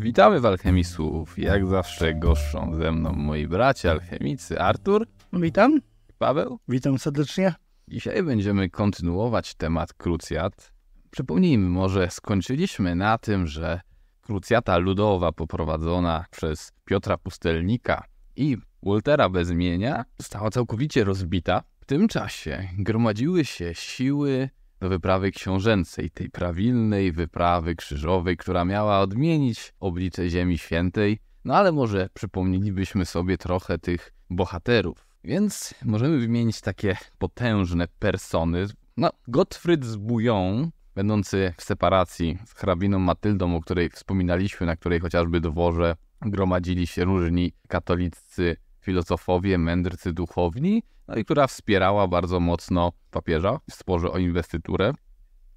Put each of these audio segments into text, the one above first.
Witamy w Alchemii Słów. Jak zawsze goszczą ze mną moi bracia alchemicy Artur. Witam. Paweł. Witam serdecznie. Dzisiaj będziemy kontynuować temat krucjat. Przypomnijmy, może skończyliśmy na tym, że krucjata ludowa poprowadzona przez Piotra Pustelnika i Waltera Bezmienia została całkowicie rozbita. W tym czasie gromadziły się siły do wyprawy książęcej, tej prawilnej wyprawy krzyżowej, która miała odmienić oblicze Ziemi Świętej, no ale może przypomnielibyśmy sobie trochę tych bohaterów. Więc możemy wymienić takie potężne persony. No, Gottfried z Bouillon, będący w separacji z hrabiną Matyldą, o której wspominaliśmy, na której chociażby dworze gromadzili się różni katoliccy filozofowie, mędrcy duchowni, no i która wspierała bardzo mocno papieża w sporze o inwestyturę.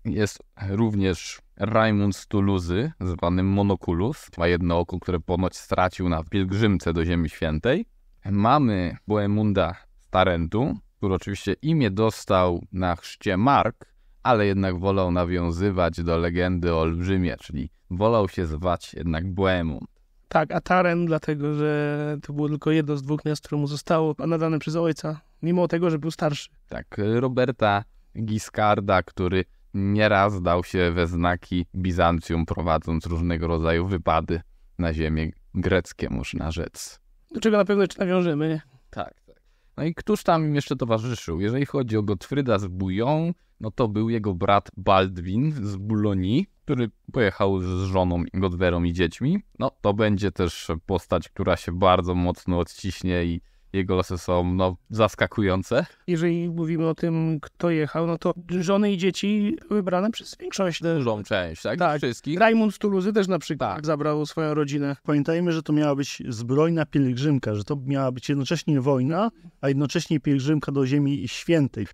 Jest również Raymond z Tuluzy, zwany Monoculus, ma jedno oko, które ponoć stracił na pielgrzymce do Ziemi Świętej. Mamy Boemunda z Tarentu, który oczywiście imię dostał na chrzcie Mark, ale jednak wolał nawiązywać do legendy o Olbrzymie, czyli wolał się zwać jednak Boemund. Tak, Ataren, dlatego że to było tylko jedno z dwóch miast, które mu zostało nadane przez ojca, mimo tego, że był starszy. Tak, Roberta Giscarda, który nieraz dał się we znaki Bizancjum, prowadząc różnego rodzaju wypady na ziemię greckie, można rzec. Do czego na pewno jeszcze nawiążemy. Tak. No i któż tam im jeszcze towarzyszył? Jeżeli chodzi o Gottfrieda z Bouillon, no to był jego brat Baldwin z Boulogne, który pojechał z żoną Godwerą i dziećmi. No to będzie też postać, która się bardzo mocno odciśnie i jego losy są no, zaskakujące. Jeżeli mówimy o tym, kto jechał, no to żony i dzieci wybrane przez większość. Dużą część, tak? tak. Wszystkich. Rajmund z Tuluzy też na przykład tak. zabrał swoją rodzinę. Pamiętajmy, że to miała być zbrojna pielgrzymka, że to miała być jednocześnie wojna, a jednocześnie pielgrzymka do Ziemi Świętej.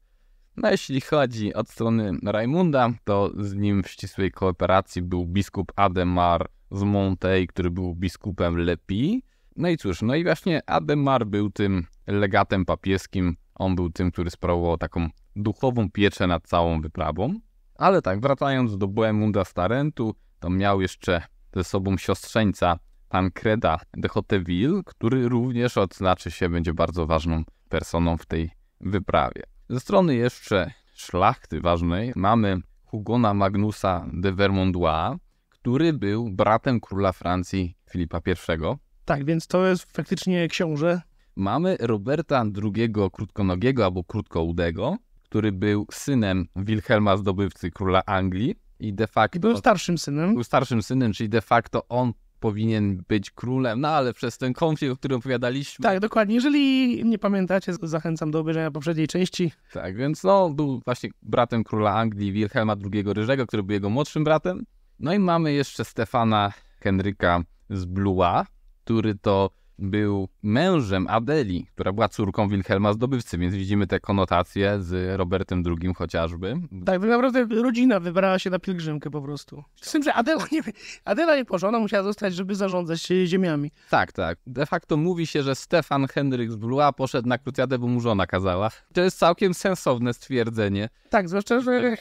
No jeśli chodzi od strony Rajmunda, to z nim w ścisłej kooperacji był biskup Ademar z Montej, który był biskupem Lepi no i cóż, no i właśnie Ademar był tym legatem papieskim, on był tym, który sprawował taką duchową pieczę nad całą wyprawą. Ale tak, wracając do Boemunda Starentu, to miał jeszcze ze sobą siostrzeńca Tancreda de Hauteville, który również odznaczy się, będzie bardzo ważną personą w tej wyprawie. Ze strony jeszcze szlachty ważnej mamy Hugona Magnusa de Vermondois, który był bratem króla Francji Filipa I. Tak, więc to jest faktycznie książę. Mamy Roberta II Krótkonogiego albo Krótkoudego, który był synem Wilhelma Zdobywcy, króla Anglii i de facto... I był starszym synem. Był starszym synem, czyli de facto on powinien być królem, no ale przez ten konflikt, o którym opowiadaliśmy. Tak, dokładnie. Jeżeli nie pamiętacie, zachęcam do obejrzenia poprzedniej części. Tak, więc no, był właśnie bratem króla Anglii, Wilhelma II Ryżego, który był jego młodszym bratem. No i mamy jeszcze Stefana Henryka z Bluła który to był mężem Adeli, która była córką Wilhelma Zdobywcy, więc widzimy te konotacje z Robertem II chociażby. Tak, tak naprawdę rodzina wybrała się na pielgrzymkę po prostu. Z tym, że Adela nie, Adela nie poszła, ona musiała zostać, żeby zarządzać e, ziemiami. Tak, tak. De facto mówi się, że Stefan Henryk z Blois poszedł na krucjadę, bo mu żona kazała. To jest całkiem sensowne stwierdzenie. Tak, zwłaszcza, że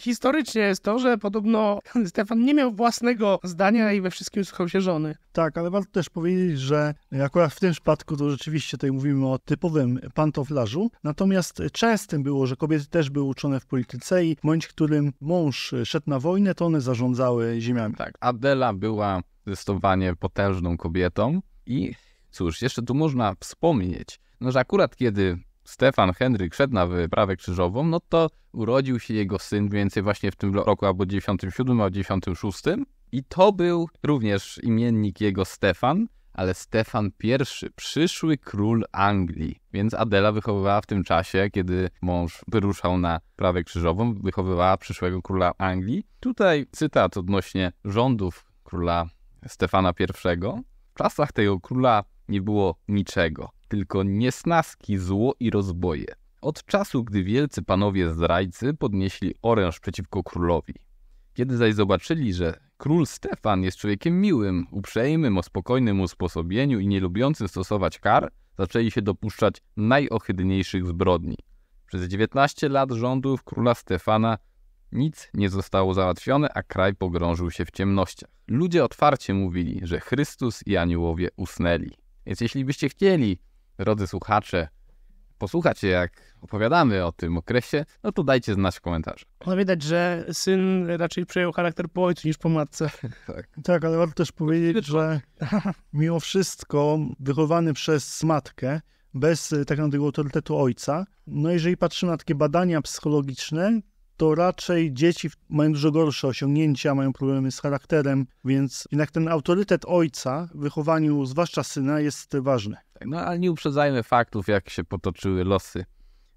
historycznie jest to, że podobno Stefan nie miał własnego zdania i we wszystkim słuchał się żony. Tak, ale warto też powiedzieć, że akurat w tym przypadku to rzeczywiście tutaj mówimy o typowym pantoflażu. Natomiast częstym było, że kobiety też były uczone w polityce i w momencie, w którym mąż szedł na wojnę, to one zarządzały ziemiami. Tak, Adela była zdecydowanie potężną kobietą i cóż, jeszcze tu można wspomnieć, no, że akurat kiedy Stefan Henryk szedł na wyprawę krzyżową, no to urodził się jego syn więcej właśnie w tym roku albo 97, albo 96 i to był również imiennik jego Stefan, ale Stefan I, przyszły król Anglii. Więc Adela wychowywała w tym czasie, kiedy mąż wyruszał na prawę krzyżową, wychowywała przyszłego króla Anglii. Tutaj cytat odnośnie rządów króla Stefana I. W czasach tego króla nie było niczego, tylko niesnaski, zło i rozboje. Od czasu, gdy wielcy panowie zdrajcy podnieśli oręż przeciwko królowi, kiedy zaś zobaczyli, że król Stefan jest człowiekiem miłym, uprzejmym, o spokojnym usposobieniu i nie lubiącym stosować kar, zaczęli się dopuszczać najohydniejszych zbrodni. Przez 19 lat rządów króla Stefana nic nie zostało załatwione, a kraj pogrążył się w ciemnościach. Ludzie otwarcie mówili, że Chrystus i aniołowie usnęli. Więc jeśli byście chcieli, drodzy słuchacze, posłuchacie, jak opowiadamy o tym okresie, no to dajcie znać w komentarzu. No widać, że syn raczej przejął charakter po ojcu niż po matce. Tak, tak ale warto też powiedzieć, że mimo wszystko wychowany przez matkę, bez y, tak naprawdę autorytetu ojca, no jeżeli patrzymy na takie badania psychologiczne, to raczej dzieci mają dużo gorsze osiągnięcia, mają problemy z charakterem, więc jednak ten autorytet ojca w wychowaniu, zwłaszcza syna, jest ważny. Tak, no ale nie uprzedzajmy faktów, jak się potoczyły losy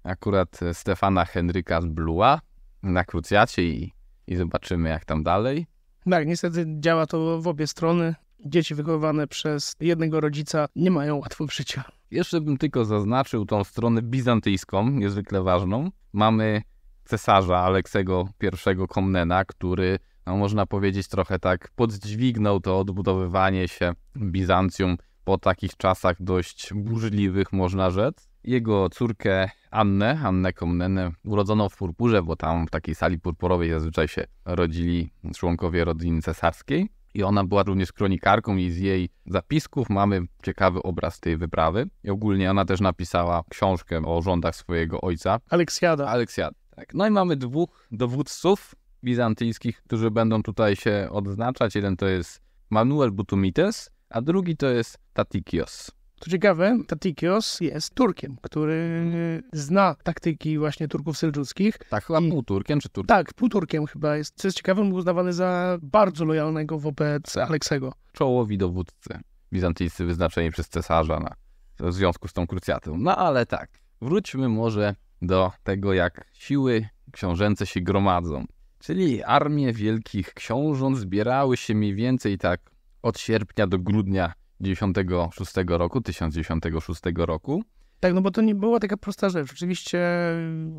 akurat e, Stefana Henryka z Blua na krucjacie i, i zobaczymy jak tam dalej. Tak, niestety działa to w obie strony. Dzieci wychowywane przez jednego rodzica nie mają łatwo życia. Jeszcze bym tylko zaznaczył tą stronę bizantyjską, niezwykle ważną. Mamy cesarza Aleksego I Komnena, który, no, można powiedzieć, trochę tak podźwignął to odbudowywanie się Bizancjum po takich czasach dość burzliwych, można rzec. Jego córkę Annę, Annę Komnenę, urodzono w purpurze, bo tam w takiej sali purpurowej zazwyczaj się rodzili członkowie rodziny cesarskiej. I ona była również kronikarką i z jej zapisków mamy ciekawy obraz tej wyprawy. I ogólnie ona też napisała książkę o rządach swojego ojca. Aleksjada. Aleksjada. Tak. No i mamy dwóch dowódców bizantyjskich, którzy będą tutaj się odznaczać. Jeden to jest Manuel Butumites, a drugi to jest Tatikios. Co ciekawe, Tatikios jest Turkiem, który zna taktyki właśnie Turków selżuckich. Tak, chyba I... półturkiem czy Turkiem? Tak, półturkiem chyba jest. Co jest ciekawe, był uznawany za bardzo lojalnego wobec Aleksego. Czołowi dowódcy. Bizantyjscy wyznaczeni przez cesarza na, w związku z tą krucjatą. No ale tak, wróćmy może do tego, jak siły książęce się gromadzą. Czyli armie wielkich książąt zbierały się mniej więcej tak od sierpnia do grudnia 96 roku, 1096 roku. Tak, no bo to nie była taka prosta rzecz. Oczywiście,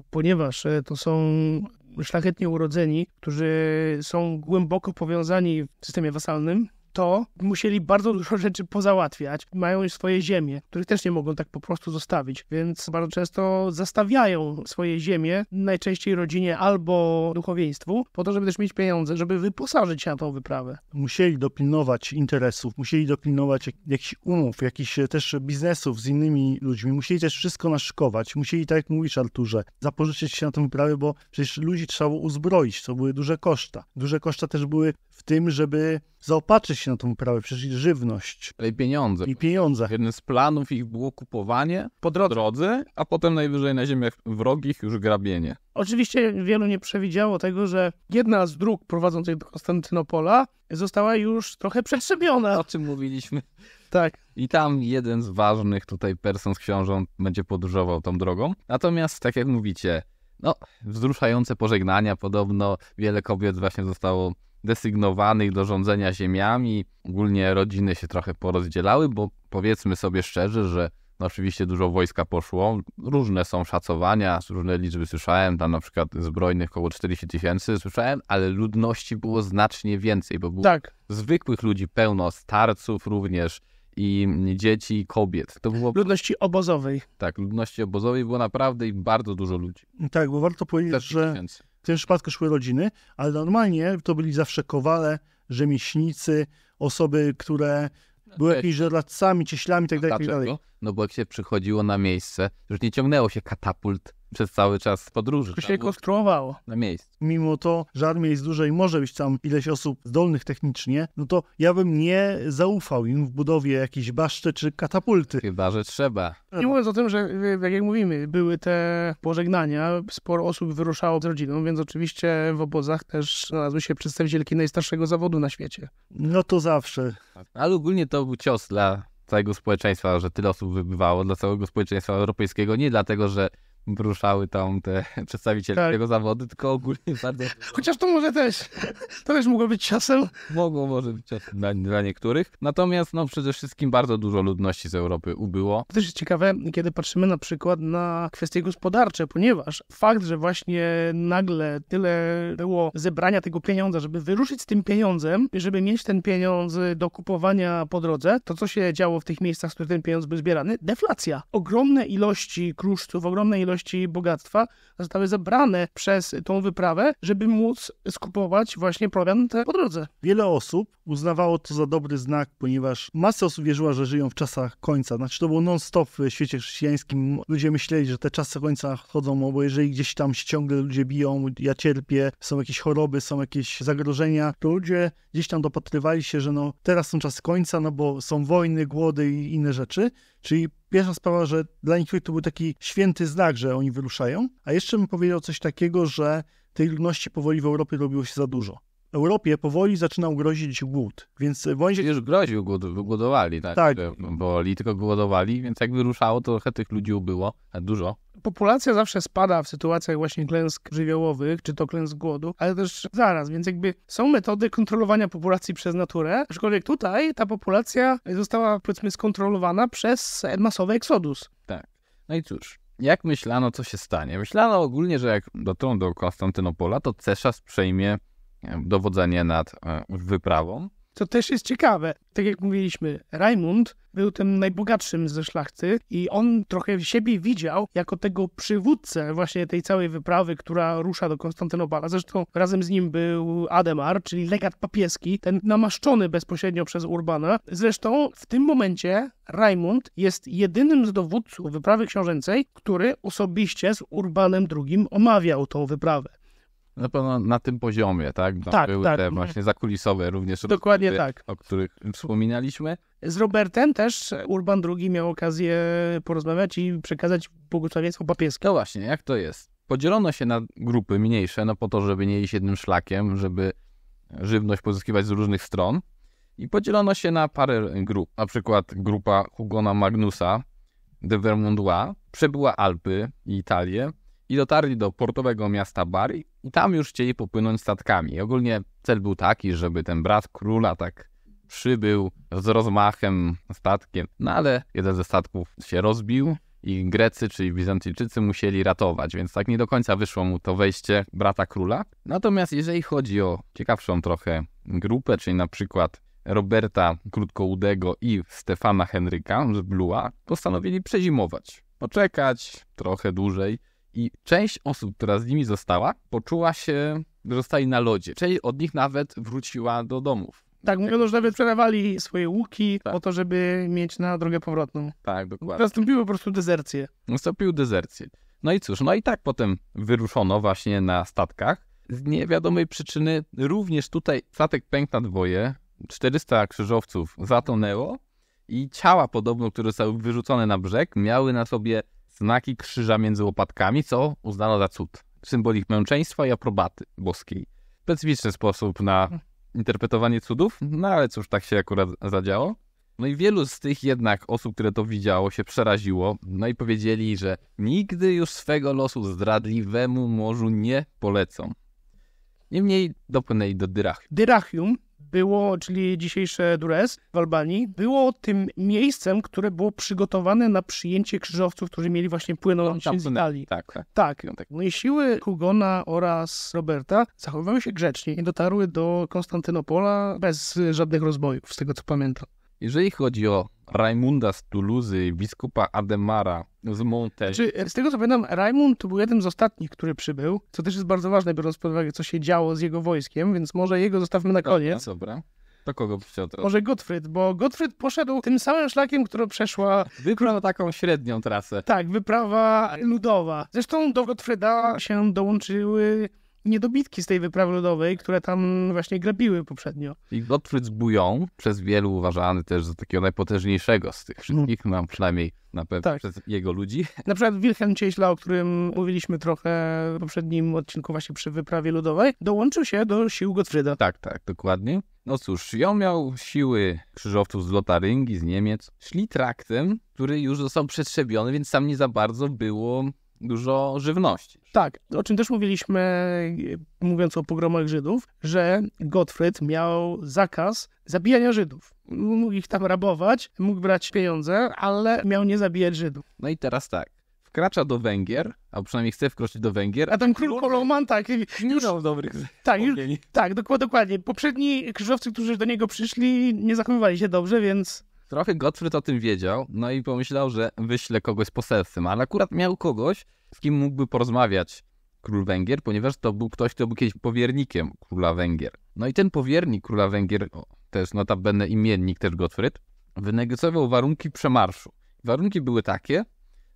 ponieważ e, to są szlachetnie urodzeni, którzy są głęboko powiązani w systemie wasalnym, to musieli bardzo dużo rzeczy pozałatwiać. Mają już swoje ziemie, których też nie mogą tak po prostu zostawić, więc bardzo często zastawiają swoje ziemie, najczęściej rodzinie albo duchowieństwu, po to, żeby też mieć pieniądze, żeby wyposażyć się na tą wyprawę. Musieli dopilnować interesów, musieli dopilnować jakichś umów, jakichś e, też biznesów z innymi ludźmi, musieli też wszystko naszkować, musieli, tak jak mówisz Arturze, zapożyczyć się na tą wyprawę, bo przecież ludzi trzeba było uzbroić, to były duże koszta. Duże koszta też były w tym, żeby zaopatrzyć się na tą uprawę, przecież i żywność. Ale i pieniądze. I pieniądze. Jednym z planów ich było kupowanie po drodze, drodze a potem najwyżej na ziemiach wrogich już grabienie. Oczywiście wielu nie przewidziało tego, że jedna z dróg prowadzących do Konstantynopola została już trochę przetrzebiona. O czym mówiliśmy. Tak. I tam jeden z ważnych tutaj person z książą będzie podróżował tą drogą. Natomiast, tak jak mówicie, no, wzruszające pożegnania. Podobno wiele kobiet właśnie zostało desygnowanych do rządzenia ziemiami. Ogólnie rodziny się trochę porozdzielały, bo powiedzmy sobie szczerze, że no oczywiście dużo wojska poszło. Różne są szacowania, różne liczby słyszałem, tam na przykład zbrojnych około 40 tysięcy słyszałem, ale ludności było znacznie więcej, bo było tak. zwykłych ludzi pełno, starców również i dzieci i kobiet. To było... Ludności obozowej. Tak, ludności obozowej było naprawdę i bardzo dużo ludzi. Tak, bo warto powiedzieć, że 000 tym przypadku szły rodziny, ale normalnie to byli zawsze kowale, rzemieślnicy, osoby, które były e, jakimiś doradcami, cieślami itd. Tak no tak dlaczego? No bo jak się przychodziło na miejsce, już nie ciągnęło się katapult przez cały czas podróży. To tak? się konstruowało. Na miejscu. Mimo to, że armia jest duża i może być tam ileś osób zdolnych technicznie, no to ja bym nie zaufał im w budowie jakiejś baszty czy katapulty. Chyba, że trzeba. Nie mówiąc o tym, że e, tak jak mówimy, były te pożegnania, sporo osób wyruszało z rodziną, więc oczywiście w obozach też znalazły się przedstawicielki najstarszego zawodu na świecie. No to zawsze. Ale ogólnie to był cios dla całego społeczeństwa, że tyle osób wybywało, dla całego społeczeństwa europejskiego, nie dlatego, że bruszały tam te przedstawiciele tak. tego zawodu, tylko ogólnie bardzo... Chociaż to może też, to też mogło być czasem Mogło może być czasem dla, dla, niektórych. Natomiast no przede wszystkim bardzo dużo ludności z Europy ubyło. To też jest ciekawe, kiedy patrzymy na przykład na kwestie gospodarcze, ponieważ fakt, że właśnie nagle tyle było zebrania tego pieniądza, żeby wyruszyć z tym pieniądzem, żeby mieć ten pieniądz do kupowania po drodze, to co się działo w tych miejscach, z których ten pieniądz był zbierany? Deflacja. Ogromne ilości kruszców, ogromne ilości ilości bogactwa zostały zebrane przez tą wyprawę, żeby móc skupować właśnie prowiant po drodze. Wiele osób uznawało to za dobry znak, ponieważ masa osób wierzyła, że żyją w czasach końca. Znaczy to było non-stop w świecie chrześcijańskim. Ludzie myśleli, że te czasy końca chodzą, bo jeżeli gdzieś tam się ciągle ludzie biją, ja cierpię, są jakieś choroby, są jakieś zagrożenia, to ludzie gdzieś tam dopatrywali się, że no teraz są czasy końca, no bo są wojny, głody i inne rzeczy. Czyli Pierwsza sprawa, że dla niektórych to był taki święty znak, że oni wyruszają, a jeszcze bym powiedział coś takiego, że tej ludności powoli w Europie robiło się za dużo. Europie powoli zaczynał grozić głód, więc moim Już groził głód, głodowali, tak? Tak. Woli, tylko głodowali, więc jak wyruszało, to trochę tych ludzi ubyło, dużo. Populacja zawsze spada w sytuacjach właśnie klęsk żywiołowych, czy to klęsk głodu, ale też zaraz, więc jakby są metody kontrolowania populacji przez naturę, aczkolwiek tutaj ta populacja została, powiedzmy, skontrolowana przez masowy eksodus. Tak. No i cóż, jak myślano, co się stanie? Myślano ogólnie, że jak dotrą do Konstantynopola, to cesarz przejmie dowodzenie nad e, wyprawą. To też jest ciekawe. Tak jak mówiliśmy, Rajmund był tym najbogatszym ze szlachty i on trochę siebie widział jako tego przywódcę właśnie tej całej wyprawy, która rusza do Konstantynopola. Zresztą razem z nim był Ademar, czyli legat papieski, ten namaszczony bezpośrednio przez Urbana. Zresztą w tym momencie Rajmund jest jedynym z dowódców wyprawy książęcej, który osobiście z Urbanem II omawiał tą wyprawę. Na pewno na tym poziomie, tak? Tam tak, były tak. te właśnie zakulisowe również Dokładnie rozmowy, tak. o których wspominaliśmy. Z Robertem też Urban II miał okazję porozmawiać i przekazać błogosławieństwo papieskie. No właśnie, jak to jest? Podzielono się na grupy mniejsze, no po to, żeby nie iść jednym szlakiem, żeby żywność pozyskiwać z różnych stron. I podzielono się na parę grup. Na przykład grupa Hugona Magnusa de Vermondois przebyła Alpy i Italię, i dotarli do portowego miasta Bari i tam już chcieli popłynąć statkami. I ogólnie cel był taki, żeby ten brat króla tak przybył z rozmachem statkiem, no ale jeden ze statków się rozbił i Grecy, czyli Bizantyjczycy musieli ratować, więc tak nie do końca wyszło mu to wejście brata króla. Natomiast jeżeli chodzi o ciekawszą trochę grupę, czyli na przykład Roberta Krótkołudego i Stefana Henryka z Blua, postanowili przezimować. Poczekać trochę dłużej, i część osób, która z nimi została, poczuła się, że zostali na lodzie. Część od nich nawet wróciła do domów. Tak, mówiono, że nawet przelewali swoje łuki tak. po to, żeby mieć na drogę powrotną. Tak, dokładnie. Nastąpiły po prostu dezercje. Nastąpiły dezercje. No i cóż, no i tak potem wyruszono właśnie na statkach. Z niewiadomej przyczyny również tutaj statek pękł na dwoje. 400 krzyżowców zatonęło i ciała podobno, które zostały wyrzucone na brzeg, miały na sobie znaki krzyża między łopatkami, co uznano za cud. ich męczeństwa i aprobaty boskiej. Specyficzny sposób na interpretowanie cudów, no ale cóż, tak się akurat zadziało. No i wielu z tych jednak osób, które to widziało, się przeraziło, no i powiedzieli, że nigdy już swego losu zdradliwemu morzu nie polecą. Niemniej dopłynęli do Dyrachium było, czyli dzisiejsze Dures w Albanii, było tym miejscem, które było przygotowane na przyjęcie krzyżowców, którzy mieli właśnie płynąć no, z Italii. Tak, tak. Tak. tak. No i siły Hugona oraz Roberta zachowywały się grzecznie i dotarły do Konstantynopola bez żadnych rozbojów, z tego co pamiętam. Jeżeli chodzi o Raimunda z Tuluzy, biskupa Ademara z Monte. Czy znaczy, z tego co pamiętam, Rajmund był jednym z ostatnich, który przybył, co też jest bardzo ważne, biorąc pod uwagę, co się działo z jego wojskiem, więc może jego zostawmy na koniec. Dobra. To kogo chciał Może Gottfried, bo Gottfried poszedł tym samym szlakiem, który przeszła... Wyprawa taką średnią trasę. Tak, wyprawa ludowa. Zresztą do Gottfrieda się dołączyły niedobitki z tej wyprawy ludowej, które tam właśnie grabiły poprzednio. I Gottfried Bujon, przez wielu uważany też za takiego najpotężniejszego z tych wszystkich, mam no, przynajmniej na pewno tak. przez jego ludzi. Na przykład Wilhelm Cieśla, o którym mówiliśmy trochę w poprzednim odcinku właśnie przy wyprawie ludowej, dołączył się do sił Gottfrieda. Tak, tak, dokładnie. No cóż, ją miał siły krzyżowców z Lotaryngii, z Niemiec. Szli traktem, który już został przetrzebiony, więc tam nie za bardzo było dużo żywności. Tak, o czym też mówiliśmy, e, mówiąc o pogromach Żydów, że Gottfried miał zakaz zabijania Żydów. Mógł ich tam rabować, mógł brać pieniądze, ale miał nie zabijać Żydów. No i teraz tak. Wkracza do Węgier, a przynajmniej chce wkroczyć do Węgier. A tam król Koloman, tak. Nie już, miał dobrych Tak, już, tak dokładnie. Poprzedni krzyżowcy, którzy do niego przyszli, nie zachowywali się dobrze, więc Trochę Gottfried o tym wiedział, no i pomyślał, że wyśle kogoś z poselstwem, no, ale akurat miał kogoś, z kim mógłby porozmawiać król Węgier, ponieważ to był ktoś, kto był kiedyś powiernikiem króla Węgier. No i ten powiernik króla Węgier, to jest notabene imiennik też Gottfried, wynegocjował warunki przemarszu. Warunki były takie,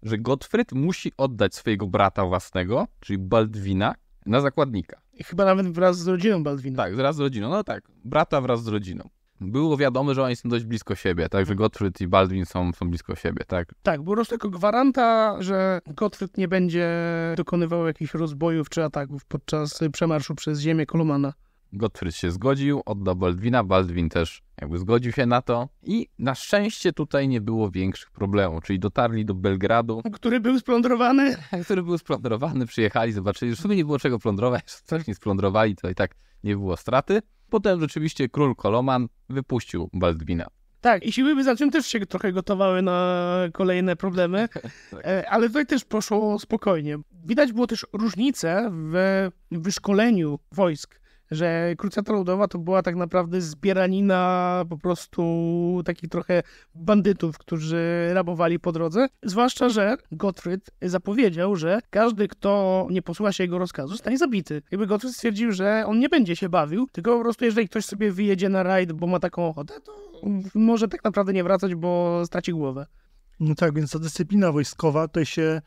że Gottfried musi oddać swojego brata własnego, czyli Baldwina, na zakładnika. I chyba nawet wraz z rodziną Baldwina. Tak, wraz z rodziną, no tak, brata wraz z rodziną było wiadomo, że oni są dość blisko siebie, tak? Że mhm. Gottfried i Baldwin są, są blisko siebie, tak? Tak, było roz gwaranta, że Gottfried nie będzie dokonywał jakichś rozbojów czy ataków podczas przemarszu przez ziemię Kolumana. Gottfried się zgodził, oddał Baldwina, Baldwin też jakby zgodził się na to i na szczęście tutaj nie było większych problemów, czyli dotarli do Belgradu. Który był splądrowany. Który był splądrowany, przyjechali, zobaczyli, że w sumie nie było czego plądrować, coś nie splądrowali, to i tak nie było straty. Potem rzeczywiście król Koloman wypuścił Baldwina. Tak, i siły Bizancjum też się trochę gotowały na kolejne problemy, tak. e, ale tutaj też poszło spokojnie. Widać było też różnice w wyszkoleniu wojsk że krucjata ludowa to była tak naprawdę zbieranina po prostu takich trochę bandytów, którzy rabowali po drodze. Zwłaszcza, że Gottfried zapowiedział, że każdy, kto nie posłucha się jego rozkazu, stanie zabity. Jakby Gottfried stwierdził, że on nie będzie się bawił, tylko po prostu jeżeli ktoś sobie wyjedzie na rajd, bo ma taką ochotę, to może tak naprawdę nie wracać, bo straci głowę. No tak, więc ta dyscyplina wojskowa tutaj się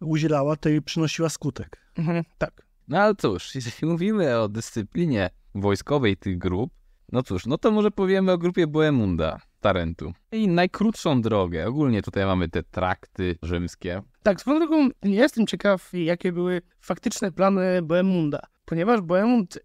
udzielała, tej przynosiła skutek. Mhm, tak. No ale cóż, jeśli mówimy o dyscyplinie wojskowej tych grup, no cóż, no to może powiemy o grupie Boemunda. Tarentu. I najkrótszą drogę. Ogólnie tutaj mamy te trakty rzymskie. Tak, swoją drogą jestem ciekaw, jakie były faktyczne plany Boemunda, ponieważ Boemund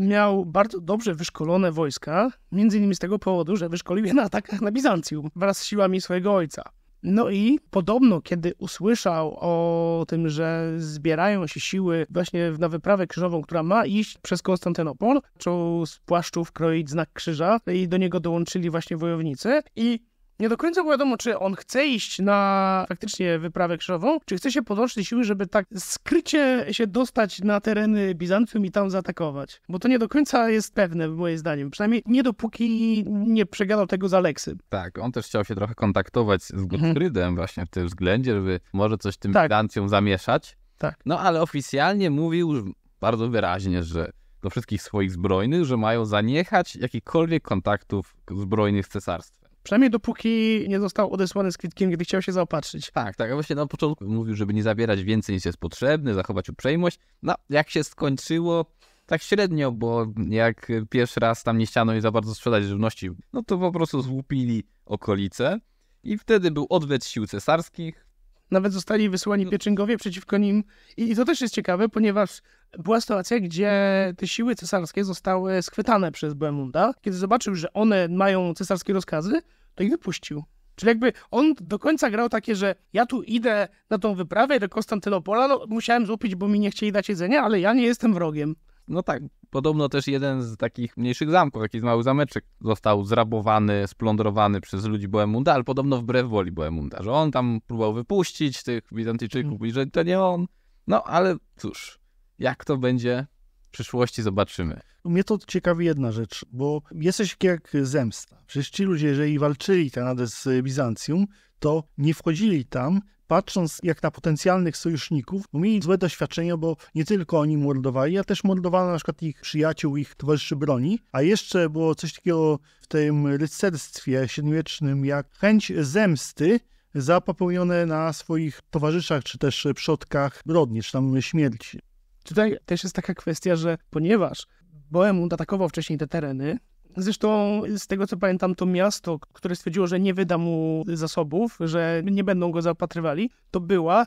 miał bardzo dobrze wyszkolone wojska, między innymi z tego powodu, że wyszkolił je na atakach na Bizancjum wraz z siłami swojego ojca. No i podobno, kiedy usłyszał o tym, że zbierają się siły właśnie na wyprawę krzyżową, która ma iść przez Konstantynopol, zaczął z płaszczów kroić znak krzyża i do niego dołączyli właśnie wojownicy i nie do końca wiadomo, czy on chce iść na faktycznie wyprawę krzyżową, czy chce się podłączyć siły, żeby tak skrycie się dostać na tereny Bizancjum i tam zaatakować. Bo to nie do końca jest pewne, moim zdaniem. Przynajmniej nie dopóki nie przegadał tego z Aleksy. Tak, on też chciał się trochę kontaktować z mhm. Gottfriedem właśnie w tym względzie, żeby może coś tym tak. Bizancjum zamieszać. Tak. No ale oficjalnie mówił bardzo wyraźnie, że do wszystkich swoich zbrojnych, że mają zaniechać jakichkolwiek kontaktów zbrojnych z cesarstwem. Przynajmniej dopóki nie został odesłany z kwitkiem, gdy chciał się zaopatrzyć. Tak, tak. właśnie na początku mówił, żeby nie zabierać więcej niż jest potrzebne, zachować uprzejmość. No, jak się skończyło, tak średnio, bo jak pierwszy raz tam nie chciano i za bardzo sprzedać żywności, no to po prostu złupili okolice. I wtedy był odwet sił cesarskich, nawet zostali wysłani no. pieczyngowie przeciwko nim. I, to też jest ciekawe, ponieważ była sytuacja, gdzie te siły cesarskie zostały schwytane przez Bemunda, Kiedy zobaczył, że one mają cesarskie rozkazy, to ich wypuścił. Czyli jakby on do końca grał takie, że ja tu idę na tą wyprawę do Konstantynopola, no musiałem złupić, bo mi nie chcieli dać jedzenia, ale ja nie jestem wrogiem. No tak, Podobno też jeden z takich mniejszych zamków, jakiś mały zameczek, został zrabowany, splądrowany przez ludzi Boemunda, ale podobno wbrew woli Boemunda, że on tam próbował wypuścić tych Bizantyjczyków hmm. i że to nie on. No ale cóż, jak to będzie w przyszłości, zobaczymy. Mnie to ciekawi jedna rzecz, bo jesteś jak zemsta. Przecież ci ludzie, jeżeli walczyli tak naprawdę z Bizancjum, to nie wchodzili tam, patrząc jak na potencjalnych sojuszników, bo mieli złe doświadczenia, bo nie tylko oni mordowali, a też mordowano na przykład ich przyjaciół, ich towarzyszy broni, a jeszcze było coś takiego w tym rycerstwie siedmiowiecznym jak chęć zemsty, za popełnione na swoich towarzyszach czy też przodkach brodnie, czy tam śmierci. Tutaj też jest taka kwestia, że ponieważ Boemund atakował wcześniej te tereny, Zresztą z tego co pamiętam, to miasto, które stwierdziło, że nie wyda mu zasobów, że nie będą go zaopatrywali, to była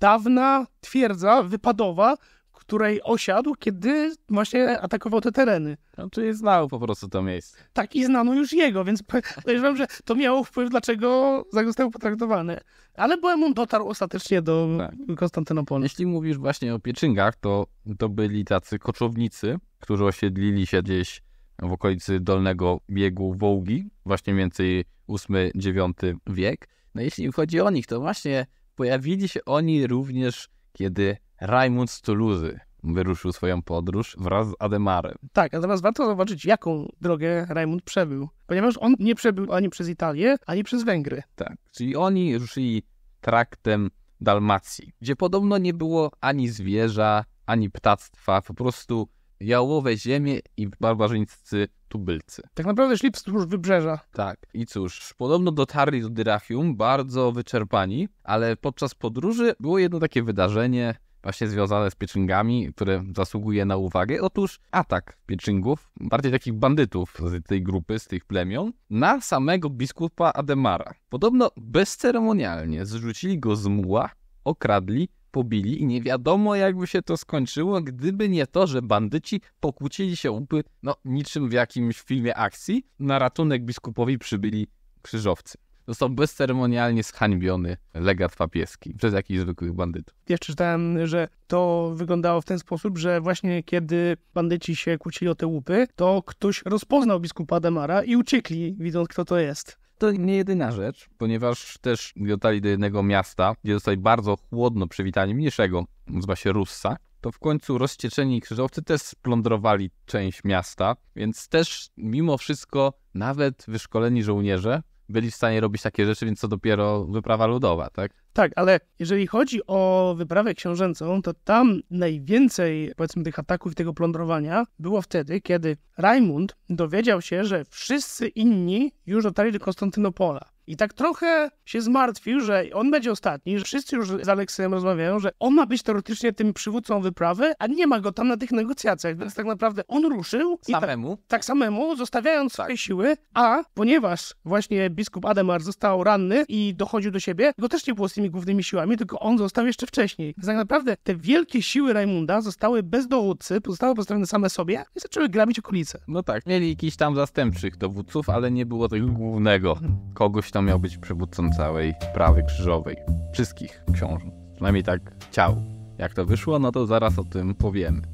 dawna twierdza wypadowa, której osiadł, kiedy właśnie atakował te tereny. No, czyli znał po prostu to miejsce. Tak, i znano już jego, więc podejrzewam, że to miało wpływ, dlaczego został potraktowany. Ale on dotarł ostatecznie do tak. Konstantynopola. Jeśli mówisz właśnie o pieczyngach, to, to byli tacy koczownicy, którzy osiedlili się gdzieś w okolicy dolnego biegu Wołgi, właśnie więcej 8-9 wiek. No jeśli chodzi o nich, to właśnie pojawili się oni również, kiedy Raymond z Toulouse wyruszył swoją podróż wraz z Ademarem. Tak, natomiast warto zobaczyć, jaką drogę Raymond przebył, ponieważ on nie przebył ani przez Italię, ani przez Węgry. Tak, czyli oni ruszyli traktem Dalmacji, gdzie podobno nie było ani zwierza, ani ptactwa, po prostu jałowe ziemie i barbarzyńscy tubylcy. Tak naprawdę szli wzdłuż wybrzeża. Tak. I cóż, podobno dotarli do Dyrachium bardzo wyczerpani, ale podczas podróży było jedno takie wydarzenie, właśnie związane z pieczyngami, które zasługuje na uwagę. Otóż atak pieczyngów, bardziej takich bandytów z tej grupy, z tych plemion, na samego biskupa Ademara. Podobno bezceremonialnie zrzucili go z muła, okradli, pobili i nie wiadomo jakby się to skończyło, gdyby nie to, że bandyci pokłócili się łupy no niczym w jakimś filmie akcji, na ratunek biskupowi przybyli krzyżowcy. Został bezceremonialnie zhańbiony legat papieski przez jakichś zwykłych bandytów. Jeszcze czytałem, że to wyglądało w ten sposób, że właśnie kiedy bandyci się kłócili o te łupy, to ktoś rozpoznał biskupa Demara i uciekli, widząc kto to jest to nie jedyna rzecz, ponieważ też jotali do jednego miasta, gdzie zostali bardzo chłodno przywitani, mniejszego, nazywa się Russa, to w końcu rozcieczeni krzyżowcy też splądrowali część miasta, więc też mimo wszystko nawet wyszkoleni żołnierze byli w stanie robić takie rzeczy, więc co dopiero wyprawa ludowa, tak? Tak, ale jeżeli chodzi o wyprawę książęcą, to tam najwięcej, powiedzmy, tych ataków i tego plądrowania było wtedy, kiedy Rajmund dowiedział się, że wszyscy inni już dotarli do Konstantynopola. I tak trochę się zmartwił, że on będzie ostatni, że wszyscy już z Aleksem rozmawiają, że on ma być teoretycznie tym przywódcą wyprawy, a nie ma go tam na tych negocjacjach, więc tak naprawdę on ruszył. Tak- samemu. Tak, tak samemu, zostawiając tak. swoje siły, a ponieważ właśnie biskup Ademar został ranny i dochodził do siebie, go też nie było z tymi głównymi siłami, tylko on został jeszcze wcześniej. Więc tak naprawdę te wielkie siły Rajmunda zostały bez dowódcy, pozostały pozostawione same sobie i zaczęły grabić okolice. No tak, mieli jakiś tam zastępczych dowódców, ale nie było tego głównego, kogoś to miał być przywódcą całej prawy krzyżowej. Wszystkich książąt. Przynajmniej tak chciał. Jak to wyszło, no to zaraz o tym powiemy.